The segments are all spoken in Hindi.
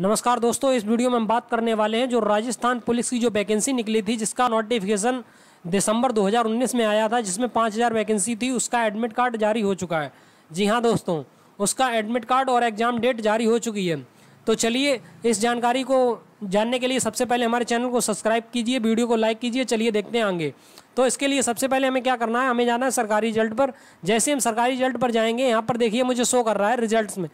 नमस्कार दोस्तों इस वीडियो में हम बात करने वाले हैं जो राजस्थान पुलिस की जो वैकेंसी निकली थी जिसका नोटिफिकेशन दिसंबर 2019 में आया था जिसमें 5000 वैकेंसी थी उसका एडमिट कार्ड जारी हो चुका है जी हाँ दोस्तों उसका एडमिट कार्ड और एग्ज़ाम डेट जारी हो चुकी है तो चलिए इस जानकारी को जानने के लिए सबसे पहले हमारे चैनल को सब्सक्राइब कीजिए वीडियो को लाइक कीजिए चलिए देखते हैं आगे तो इसके लिए सबसे पहले हमें क्या करना है हमें जाना है सरकारी रिजल्ट पर जैसे हम सरकारी रिजल्ट पर जाएंगे यहाँ पर देखिए मुझे शो कर रहा है रिजल्ट में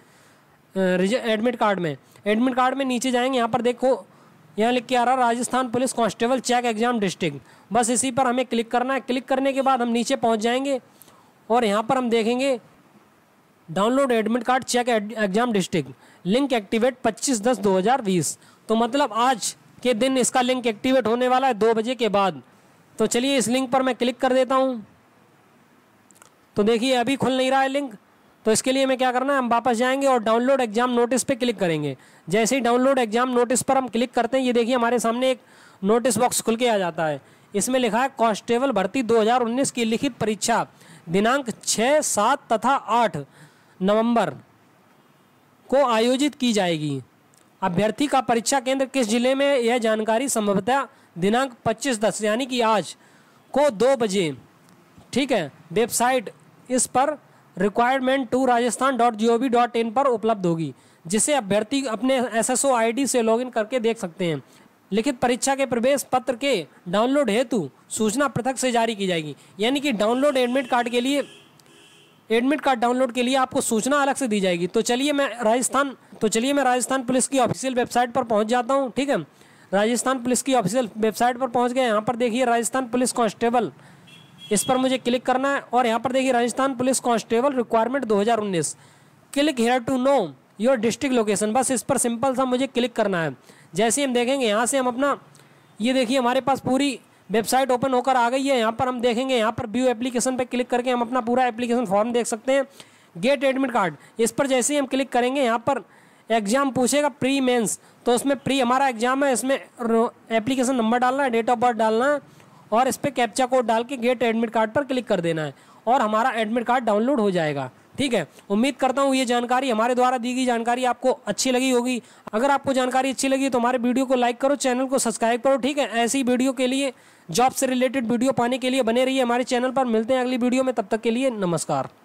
एडमिट कार्ड में एडमिट कार्ड में नीचे जाएंगे यहाँ पर देखो यहाँ लिख के आ रहा Rajasthan police constable check exam district बस इसी पर हमें क्लिक करना है क्लिक करने के बाद हम नीचे पहुँच जाएंगे और यहाँ पर हम देखेंगे download admit card check exam district link activate 25 दस 2020 तो मतलब आज के दिन इसका लिंक एक्टिवेट होने वाला है दो बजे के बाद तो चलिए इस लिंक पर मैं क्लिक कर देता हूँ तो देखिए अभी खुल नहीं रहा है लिंक तो इसके लिए हमें क्या करना है हम वापस जाएंगे और डाउनलोड एग्जाम नोटिस पे क्लिक करेंगे जैसे ही डाउनलोड एग्जाम नोटिस पर हम क्लिक करते हैं ये देखिए हमारे सामने एक नोटिस बॉक्स खुल के आ जाता है इसमें लिखा है कांस्टेबल भर्ती 2019 की लिखित परीक्षा दिनांक छः सात तथा आठ नवंबर को आयोजित की जाएगी अभ्यर्थी का परीक्षा केंद्र किस जिले में यह जानकारी संभवतः दिनांक पच्चीस दस यानी कि आज को दो बजे ठीक है वेबसाइट इस पर requirement two Rajasthan dot G O V dot in पर उपलब्ध होगी जिसे अभ्यर्थी अपने S S O I D से लॉगिन करके देख सकते हैं लिखित परीक्षा के प्रवेश पत्र के डाउनलोड हेतु सूचना पृथक से जारी की जाएगी यानी कि डाउनलोड एडमिट कार्ड के लिए एडमिट कार्ड डाउनलोड के लिए आपको सूचना अलग से दी जाएगी तो चलिए मैं राजस्थान तो चलिए मैं राजस्थान पुलिस की ऑफिशियल वेबसाइट पर पहुंच जाता हूं ठीक है राजस्थान पुलिस की ऑफिशियल वेबसाइट पर पहुंच गए यहाँ पर देखिए राजस्थान पुलिस कांस्टेबल इस पर मुझे क्लिक करना है और यहाँ पर देखिए Rajasthan police constable requirement 2019 click here to know your district location बस इस पर सिंपल सा मुझे क्लिक करना है जैसे ही हम देखेंगे यहाँ से हम अपना ये देखिए हमारे पास पूरी वेबसाइट ओपन होकर आ गई है यहाँ पर हम देखेंगे यहाँ पर व्यू एप्लीकेशन पर क्लिक करके हम अपना पूरा एप्लीकेशन फॉर्म देख सकते हैं गेट एडमिट कार्ड इस पर जैसे ही हम क्लिक करेंगे यहाँ पर एग्जाम पूछेगा प्री मेंस तो उसमें प्री हमारा एग्जाम है इसमें एप्लीकेशन नंबर डालना है डेट ऑफ बर्थ डालना है और इस पर कैप्चा कोड डाल के गेट एडमिट कार्ड पर क्लिक कर देना है और हमारा एडमिट कार्ड डाउनलोड हो जाएगा ठीक है उम्मीद करता हूँ ये जानकारी हमारे द्वारा दी गई जानकारी आपको अच्छी लगी होगी अगर आपको जानकारी अच्छी लगी तो हमारे वीडियो को लाइक करो चैनल को सब्सक्राइब करो ठीक है ऐसी वीडियो के लिए जॉब से रिलेटेड वीडियो पाने के लिए बने रहिए हमारे चैनल पर मिलते हैं अगली वीडियो में तब तक के लिए नमस्कार